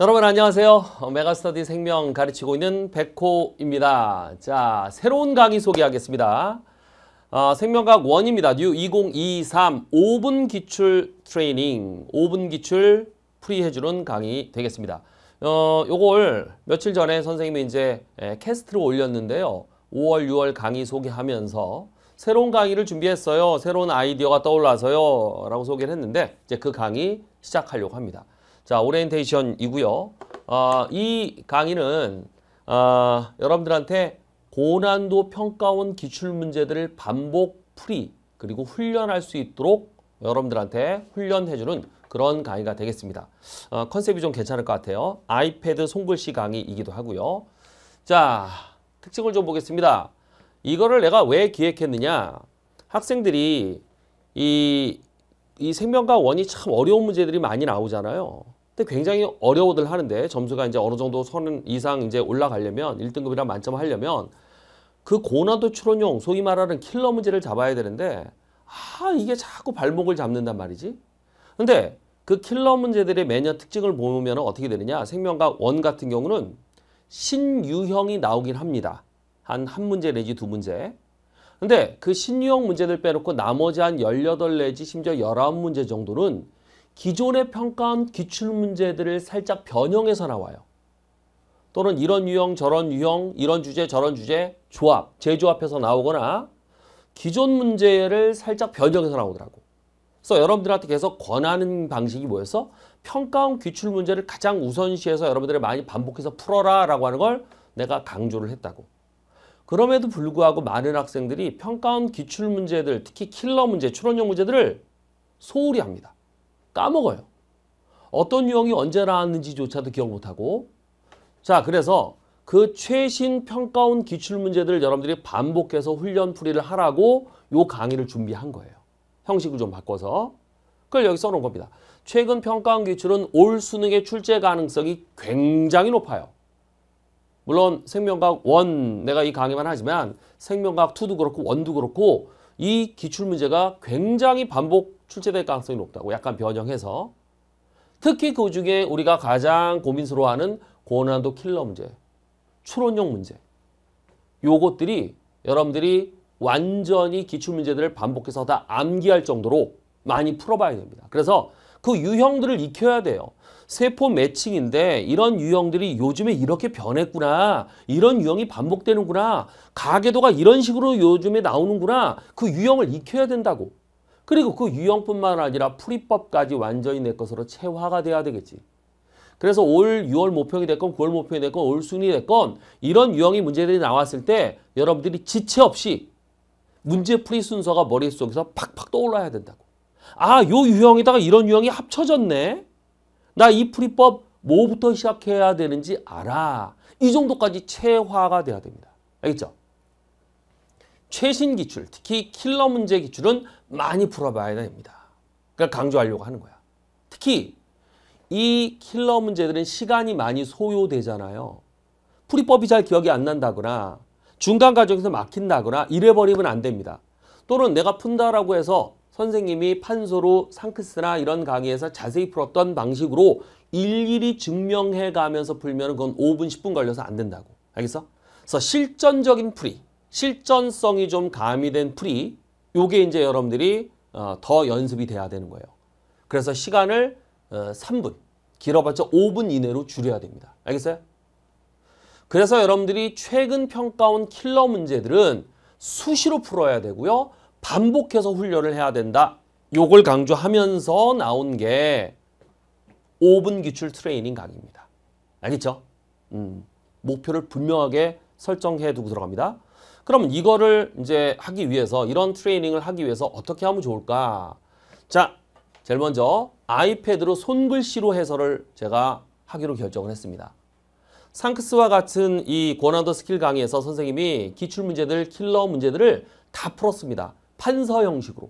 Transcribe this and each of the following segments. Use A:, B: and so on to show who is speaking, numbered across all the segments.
A: 여러분 안녕하세요. 어, 메가스터디 생명 가르치고 있는 백호입니다. 자, 새로운 강의 소개하겠습니다. 어, 생명각 원입니다 뉴 2023 5분 기출 트레이닝, 5분 기출 프리 해주는 강의 되겠습니다. 어, 요걸 며칠 전에 선생님이 이제 예, 캐스트로 올렸는데요. 5월, 6월 강의 소개하면서 새로운 강의를 준비했어요. 새로운 아이디어가 떠올라서요. 라고 소개를 했는데 이제 그 강의 시작하려고 합니다. 자, 오리엔테이션이고요. 어, 아, 이 강의는 어, 여러분들한테 고난도 평가원 기출문제들을 반복 풀이 그리고 훈련할 수 있도록 여러분들한테 훈련해주는 그런 강의가 되겠습니다. 어, 컨셉이 좀 괜찮을 것 같아요. 아이패드 손글씨 강의이기도 하고요. 자, 특징을 좀 보겠습니다. 이거를 내가 왜 기획했느냐. 학생들이 이, 이 생명과 원이 참 어려운 문제들이 많이 나오잖아요. 근데 굉장히 어려워들 하는데 점수가 이제 어느 정도 선 이상 이제 올라가려면 1등급이랑 만점 하려면 그 고난도 추론용 소위 말하는 킬러 문제를 잡아야 되는데 아 이게 자꾸 발목을 잡는단 말이지. 근데 그 킬러 문제들의 매년 특징을 보면 어떻게 되느냐 생명과 원 같은 경우는 신유형이 나오긴 합니다. 한 한 문제 내지 두 문제. 근데 그 신유형 문제들 빼놓고 나머지 한 열여덟 내지 심지어 열아 문제 정도는 기존에 평가한 기출문제들을 살짝 변형해서 나와요. 또는 이런 유형, 저런 유형, 이런 주제, 저런 주제, 조합, 재조합해서 나오거나 기존 문제를 살짝 변형해서 나오더라고. 그래서 여러분들한테 계속 권하는 방식이 뭐였어? 평가원 기출 문제를 가장 우선시해서 여러분들이 많이 반복해서 풀어라 라고 하는 걸 내가 강조를 했다고. 그럼에도 불구하고 많은 학생들이 평가원 기출 문제들, 특히 킬러 문제, 추론형 문제들을 소홀히 합니다. 까먹어요. 어떤 유형이 언제 나왔는지조차도 기억 못하고 자 그래서 그 최신 평가원 기출문제들을 여러분들이 반복해서 훈련풀이를 하라고 요 강의를 준비한 거예요. 형식을 좀 바꿔서 그걸 여기 써놓은 겁니다. 최근 평가원 기출은 올 수능의 출제 가능성이 굉장히 높아요. 물론 생명과학 1 내가 이 강의만 하지만 생명과학 2도 그렇고 1도 그렇고 이 기출문제가 굉장히 반복 출제될 가능성이 높다고 약간 변형해서 특히 그 중에 우리가 가장 고민스러워하는 고난도 킬러 문제, 추론형 문제 요것들이 여러분들이 완전히 기출 문제들을 반복해서 다 암기할 정도로 많이 풀어봐야 됩니다. 그래서 그 유형들을 익혀야 돼요. 세포 매칭인데 이런 유형들이 요즘에 이렇게 변했구나. 이런 유형이 반복되는구나. 가계도가 이런 식으로 요즘에 나오는구나. 그 유형을 익혀야 된다고. 그리고 그 유형뿐만 아니라 풀이법까지 완전히 내 것으로 체화가 돼야 되겠지. 그래서 올 6월 모평이 됐건 9월 모평이 됐건 올 순위 됐건 이런 유형의 문제들이 나왔을 때 여러분들이 지체 없이 문제풀이 순서가 머릿속에서 팍팍 떠올라야 된다고. 아, 요 유형에다가 이런 유형이 합쳐졌네. 나 이 풀이법 뭐부터 시작해야 되는지 알아. 이 정도까지 체화가 돼야 됩니다. 알겠죠? 최신 기출, 특히 킬러 문제 기출은 많이 풀어봐야 됩니다. 그러니까 강조하려고 하는 거야. 특히 이 킬러 문제들은 시간이 많이 소요되잖아요. 풀이법이 잘 기억이 안 난다거나 중간 과정에서 막힌다거나 이래버리면 안 됩니다. 또는 내가 푼다라고 해서 선생님이 판소로 상크스나 이런 강의에서 자세히 풀었던 방식으로 일일이 증명해 가면서 풀면 그건 5분, 10분 걸려서 안 된다고. 알겠어? 그래서 실전적인 풀이, 실전성이 좀 가미된 풀이 요게 이제 여러분들이 어, 더 연습이 돼야 되는 거예요. 그래서 시간을 3분, 어, 길어봤자 5분 이내로 줄여야 됩니다. 알겠어요? 그래서 여러분들이 최근 평가원 킬러 문제들은 수시로 풀어야 되고요. 반복해서 훈련을 해야 된다. 요걸 강조하면서 나온 게 5분 기출 트레이닝 강의입니다. 알겠죠? 음, 목표를 분명하게 설정해 두고 들어갑니다. 그러면 이거를 이제 하기 위해서 이런 트레이닝을 하기 위해서 어떻게 하면 좋을까? 자, 제일 먼저 아이패드로 손글씨로 해설을 제가 하기로 결정을 했습니다. 상크스와 같은 이 고난도 스킬 강의에서 선생님이 기출문제들, 킬러 문제들을 다 풀었습니다. 판서 형식으로.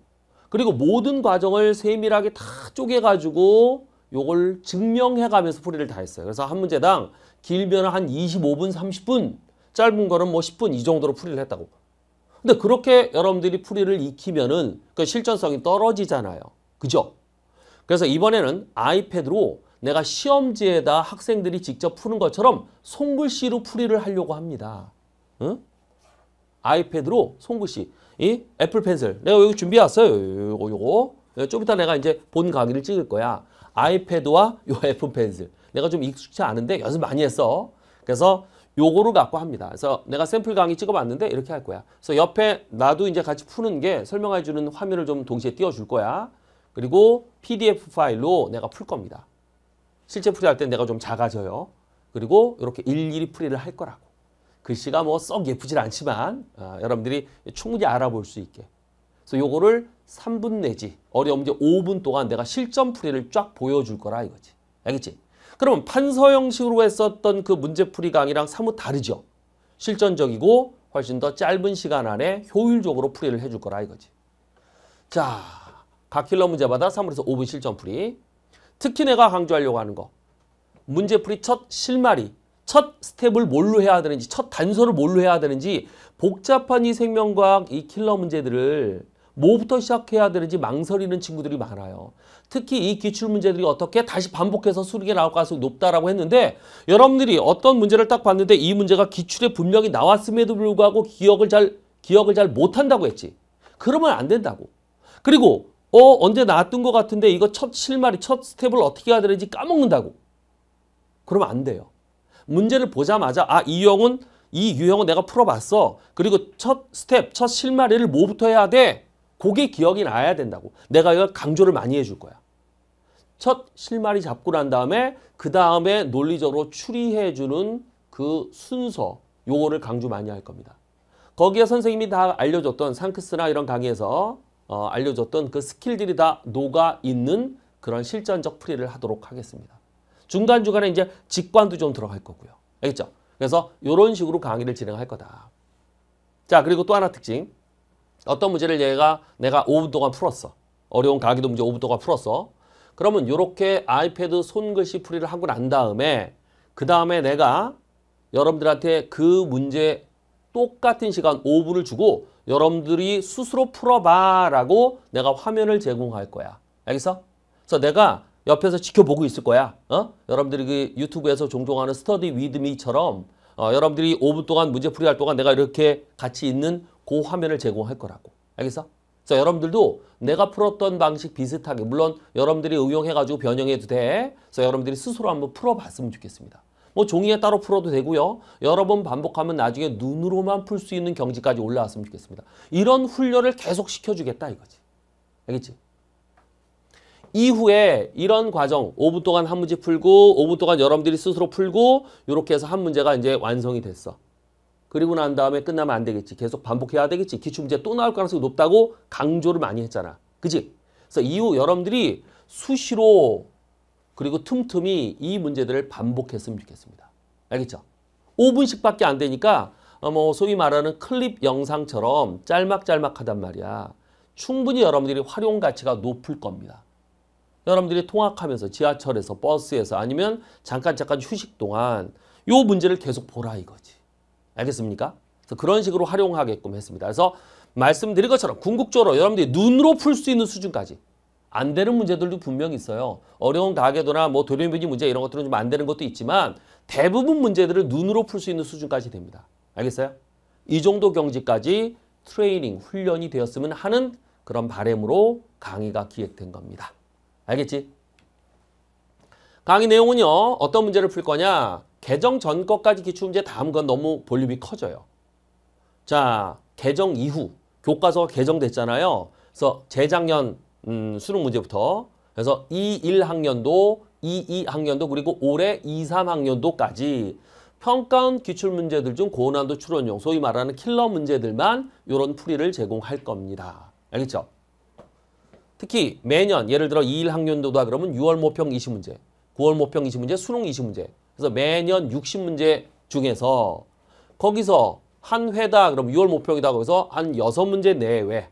A: 그리고 모든 과정을 세밀하게 다 쪼개가지고 요걸 증명해가면서 풀이를 다 했어요. 그래서 한 문제당 길면 한 25분, 30분 짧은 거는 뭐 10분 이 정도로 풀이를 했다고. 근데 그렇게 여러분들이 풀이를 익히면은 그 실전성이 떨어지잖아요. 그죠? 그래서 이번에는 아이패드로 내가 시험지에다 학생들이 직접 푸는 것처럼 손글씨로 풀이를 하려고 합니다. 응? 아이패드로 손글씨. 이 애플 펜슬. 내가 여기 준비해왔어요. 요거, 요거. 좀 이따 내가 이제 본 강의를 찍을 거야. 아이패드와 요 애플 펜슬. 내가 좀 익숙치 않은데 연습 많이 했어. 그래서 요거를 갖고 합니다. 그래서 내가 샘플 강의 찍어봤는데 이렇게 할 거야. 그래서 옆에 나도 이제 같이 푸는 게 설명해 주는 화면을 좀 동시에 띄워줄 거야. 그리고 PDF 파일로 내가 풀 겁니다. 실제 풀이할 때 내가 좀 작아져요. 그리고 이렇게 일일이 풀이를 할 거라고. 글씨가 뭐 썩예쁘진 않지만 아, 여러분들이 충분히 알아볼 수 있게. 그래서 요거를 3분 내지 어려우면 이제 5분 동안 내가 실전 풀이를 쫙 보여줄 거라 이거지. 알겠지? 그러면 판서 형식으로 했었던 그 문제풀이 강의랑 사뭇 다르죠. 실전적이고 훨씬 더 짧은 시간 안에 효율적으로 풀이를 해줄 거라 이거지. 자, 각킬러 문제마다 3분에서 5분 실전풀이. 특히 내가 강조하려고 하는 거. 문제풀이 첫 실마리, 첫 스텝을 뭘로 해야 되는지, 첫 단서를 뭘로 해야 되는지 복잡한 이 생명과학 이 킬러 문제들을 뭐부터 시작해야 되는지 망설이는 친구들이 많아요. 특히 이 기출 문제들이 어떻게 다시 반복해서 수리에 나올 가능성이 높다라고 했는데 여러분들이 어떤 문제를 딱 봤는데 이 문제가 기출에 분명히 나왔음에도 불구하고 기억을 잘 기억을 잘 못한다고 했지. 그러면 안 된다고. 그리고 어 언제 나왔던 것 같은데 이거 첫 실마리 첫 스텝을 어떻게 해야 되는지 까먹는다고. 그러면 안 돼요. 문제를 보자마자 아 이 유형은 이 유형은 내가 풀어봤어. 그리고 첫 스텝 첫 실마리를 뭐부터 해야 돼? 그게 기억이 나야 된다고. 내가 이걸 강조를 많이 해줄 거야. 첫 실마리 잡고 난 다음에 그 다음에 논리적으로 추리해주는 그 순서 요거를 강조 많이 할 겁니다. 거기에 선생님이 다 알려줬던 상크스나 이런 강의에서 어, 알려줬던 그 스킬들이 다 녹아있는 그런 실전적 풀이를 하도록 하겠습니다. 중간중간에 이제 직관도 좀 들어갈 거고요. 알겠죠? 그래서 이런 식으로 강의를 진행할 거다. 자 그리고 또 하나 특징. 어떤 문제를 얘가 내가 5분 동안 풀었어. 어려운 가기도 문제 5분 동안 풀었어. 그러면 이렇게 아이패드 손글씨 풀이를 하고 난 다음에 그 다음에 내가 여러분들한테 그 문제 똑같은 시간 5분을 주고 여러분들이 스스로 풀어봐 라고 내가 화면을 제공할 거야. 알겠어? 그래서 내가 옆에서 지켜보고 있을 거야. 어? 여러분들이 그 유튜브에서 종종 하는 스터디 위드미처럼 어, 여러분들이 5분 동안 문제풀이 할 동안 내가 이렇게 같이 있는 그 화면을 제공할 거라고. 알겠어? 자, 여러분들도 내가 풀었던 방식 비슷하게 물론 여러분들이 응용해가지고 변형해도 돼. 그래서 여러분들이 스스로 한번 풀어봤으면 좋겠습니다. 뭐 종이에 따로 풀어도 되고요. 여러 번 반복하면 나중에 눈으로만 풀 수 있는 경지까지 올라왔으면 좋겠습니다. 이런 훈련을 계속 시켜주겠다 이거지. 알겠지? 이후에 이런 과정 5분 동안 한 문제 풀고 5분 동안 여러분들이 스스로 풀고 이렇게 해서 한 문제가 이제 완성이 됐어. 그리고 난 다음에 끝나면 안 되겠지. 계속 반복해야 되겠지. 기출문제 또 나올 가능성이 높다고 강조를 많이 했잖아. 그치 그래서 이후 여러분들이 수시로 그리고 틈틈이 이 문제들을 반복했으면 좋겠습니다. 알겠죠? 5분씩밖에 안 되니까 어, 뭐 소위 말하는 클립 영상처럼 짤막짤막하단 말이야. 충분히 여러분들이 활용 가치가 높을 겁니다. 여러분들이 통학하면서 지하철에서 버스에서 아니면 잠깐 잠깐 휴식 동안 요 문제를 계속 보라 이거지. 알겠습니까? 그래서 그런 식으로 활용하게끔 했습니다. 그래서 말씀드린 것처럼 궁극적으로 여러분들이 눈으로 풀 수 있는 수준까지 안 되는 문제들도 분명히 있어요. 어려운 가계도나 뭐 도련변이 문제 이런 것들은 좀 안 되는 것도 있지만 대부분 문제들을 눈으로 풀 수 있는 수준까지 됩니다. 알겠어요? 이 정도 경지까지 트레이닝, 훈련이 되었으면 하는 그런 바램으로 강의가 기획된 겁니다. 알겠지? 강의 내용은요. 어떤 문제를 풀 거냐? 개정 전 것까지 기출문제 다음 건 너무 볼륨이 커져요. 자, 개정 이후 교과서 개정됐잖아요. 그래서 재작년 음, 수능 문제부터 그래서 21학년도, 22학년도 그리고 올해 23학년도까지 평가원 기출문제들 중 고난도 출원용 소위 말하는 킬러 문제들만 이런 풀이를 제공할 겁니다. 알겠죠? 특히 매년 예를 들어 21학년도다 그러면 6월 모평 20문제, 9월 모평 20문제, 수능 20문제 그래서 매년 60문제 중에서 거기서 한 회다 그럼 6월 목표이다 거기서 한 6문제 내외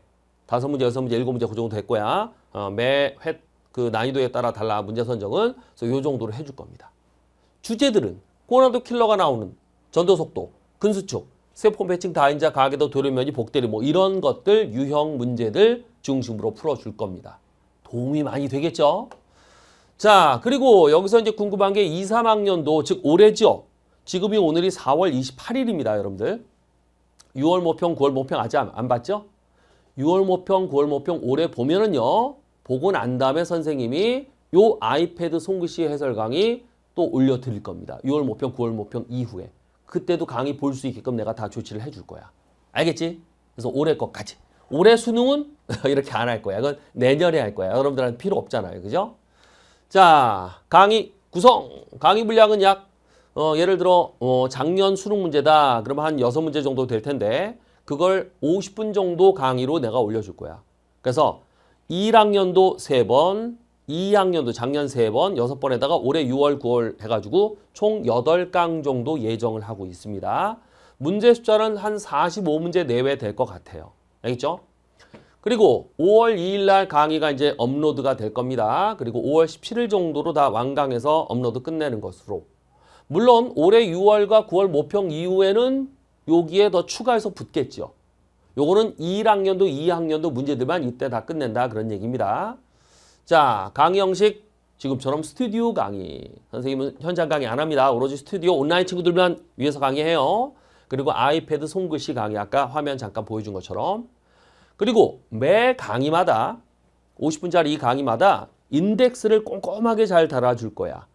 A: 5문제, 6문제, 7문제 그 정도 될 거야. 어, 매회 그 난이도에 따라 달라 문제 선정은 그래서 요 정도로 해줄 겁니다. 주제들은 꼬나도 킬러가 나오는 전도속도, 근수축, 세포 매칭 다인자 가계도 도료면이 복대리 뭐 이런 것들 유형 문제들 중심으로 풀어줄 겁니다. 도움이 많이 되겠죠? 자, 그리고 여기서 이제 궁금한 게 2, 3학년도, 즉 올해죠. 지금이 오늘이 4월 28일입니다, 여러분들. 6월 모평, 9월 모평 아직 안, 안 봤죠? 6월 모평, 9월 모평 올해 보면은요. 보고 난 다음에 선생님이 요 아이패드 송글씨 해설 강의 또 올려드릴 겁니다. 6월 모평, 9월 모평 이후에. 그때도 강의 볼 수 있게끔 내가 다 조치를 해줄 거야. 알겠지? 그래서 올해 것까지. 올해 수능은 이렇게 안 할 거야. 그건 내년에 할 거야. 여러분들한테 필요 없잖아요. 그죠? 자, 강의 구성. 강의 분량은 약 어, 예를 들어 어, 작년 수능 문제다. 그러면 한 여섯 문제 정도 될 텐데 그걸 50분 정도 강의로 내가 올려줄 거야. 그래서 1학년도 3번, 2학년도 작년 3번, 6번에다가 올해 6월, 9월 해가지고 총 8강 정도 예정을 하고 있습니다. 문제 숫자는 한 45문제 내외 될 것 같아요. 알겠죠? 그리고 5월 2일 날 강의가 이제 업로드가 될 겁니다. 그리고 5월 17일 정도로 다 완강해서 업로드 끝내는 것으로. 물론 올해 6월과 9월 모평 이후에는 여기에 더 추가해서 붙겠죠요 요거는 1학년도 2학년도 문제들만 이때 다 끝낸다 그런 얘기입니다. 자, 강의 형식 지금처럼 스튜디오 강의. 선생님은 현장 강의 안 합니다. 오로지 스튜디오 온라인 친구들만 위해서 강의해요. 그리고 아이패드 손글씨 강의 아까 화면 잠깐 보여준 것처럼 그리고 매 강의마다 50분짜리 이 강의마다 인덱스를 꼼꼼하게 잘 달아줄 거야.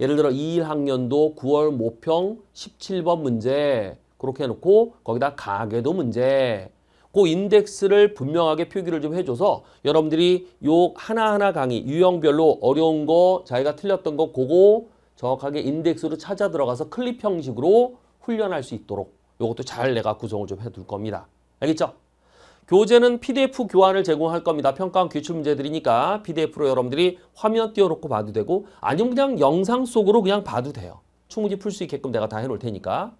A: 예를 들어 21학년도 9월 모평 17번 문제 그렇게 해놓고 거기다 가계도 문제 그 인덱스를 분명하게 표기를 좀 해줘서 여러분들이 요 하나하나 강의 유형별로 어려운 거 자기가 틀렸던 거 그거 정확하게 인덱스로 찾아 들어가서 클립 형식으로 훈련할 수 있도록 요것도 잘 내가 구성을 좀 해둘 겁니다. 알겠죠? 교재는 PDF 교환을 제공할 겁니다. 평가원 기출 문제들이니까 PDF로 여러분들이 화면 띄워놓고 봐도 되고 아니면 그냥 영상 속으로 그냥 봐도 돼요. 충분히 풀 수 있게끔 내가 다 해놓을 테니까.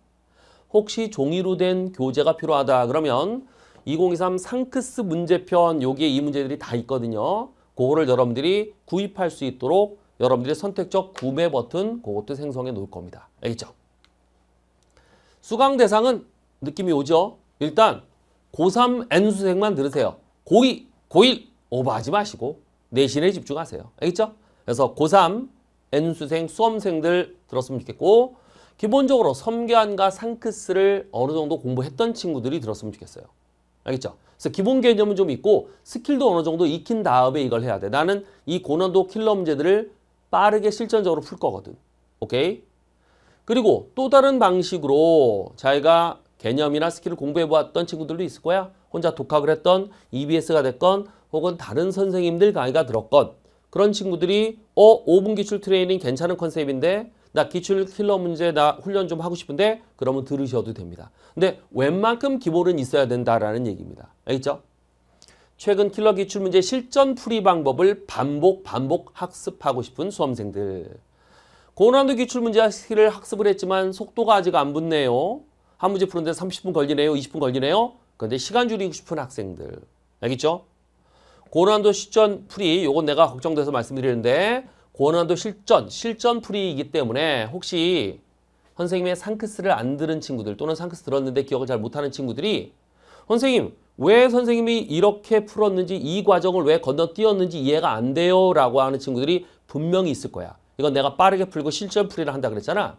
A: 혹시 종이로 된 교재가 필요하다 그러면 2023 상크스 문제편 여기에 이 문제들이 다 있거든요. 그거를 여러분들이 구입할 수 있도록 여러분들의 선택적 구매 버튼 그것도 생성해 놓을 겁니다. 알겠죠? 수강 대상은 느낌이 오죠? 일단 고3 N수생만 들으세요. 고2, 고1 오버하지 마시고 내신에 집중하세요. 알겠죠? 그래서 고3 N수생 수험생들 들었으면 좋겠고 기본적으로 섬교안과 상크스를 어느 정도 공부했던 친구들이 들었으면 좋겠어요. 알겠죠? 그래서 기본 개념은 좀 있고 스킬도 어느 정도 익힌 다음에 이걸 해야 돼. 나는 이 고난도 킬러 문제들을 빠르게 실전적으로 풀 거거든. 오케이? 그리고 또 다른 방식으로 자기가 개념이나 스킬을 공부해 보았던 친구들도 있을 거야. 혼자 독학을 했던 EBS가 됐건 혹은 다른 선생님들 강의가 들었건 그런 친구들이 어 5분 기출 트레이닝 괜찮은 컨셉인데 나 기출 킬러 문제 나 훈련 좀 하고 싶은데 그러면 들으셔도 됩니다. 근데 웬만큼 기본은 있어야 된다라는 얘기입니다. 알겠죠? 최근 킬러 기출 문제 실전 풀이 방법을 반복 반복 학습하고 싶은 수험생들. 고난도 기출 문제 와 스킬을 학습을 했지만 속도가 아직 안 붙네요. 한 문제 푸는데 30분 걸리네요. 20분 걸리네요. 그런데 시간 줄이고 싶은 학생들. 알겠죠? 고난도 실전 풀이 요건 내가 걱정돼서 말씀드리는데 고난도 실전, 실전 풀이이기 때문에 혹시 선생님의 상크스를 안 들은 친구들 또는 상크스 들었는데 기억을 잘 못하는 친구들이 선생님 왜 선생님이 이렇게 풀었는지 이 과정을 왜 건너뛰었는지 이해가 안 돼요 라고 하는 친구들이 분명히 있을 거야. 이건 내가 빠르게 풀고 실전 풀이를 한다 그랬잖아.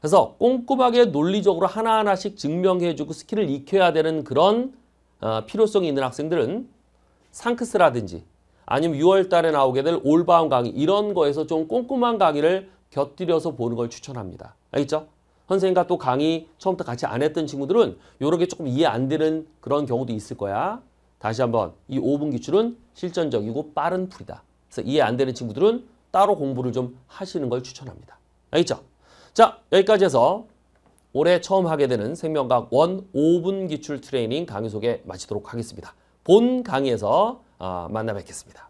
A: 그래서 꼼꼼하게 논리적으로 하나하나씩 증명해주고 스킬을 익혀야 되는 그런 어, 필요성이 있는 학생들은 상크스라든지 아니면 6월 달에 나오게 될 올바운 강의 이런 거에서 좀 꼼꼼한 강의를 곁들여서 보는 걸 추천합니다. 알겠죠? 선생님과 또 강의 처음부터 같이 안 했던 친구들은 요렇게 조금 이해 안 되는 그런 경우도 있을 거야. 다시 한번 이 5분 기출은 실전적이고 빠른 풀이다. 그래서 이해 안 되는 친구들은 따로 공부를 좀 하시는 걸 추천합니다. 알겠죠? 자 여기까지 해서 올해 처음 하게 되는 생명과학 1 5분 기출 트레이닝 강의 소개 마치도록 하겠습니다. 본 강의에서 아, 만나 뵙겠습니다.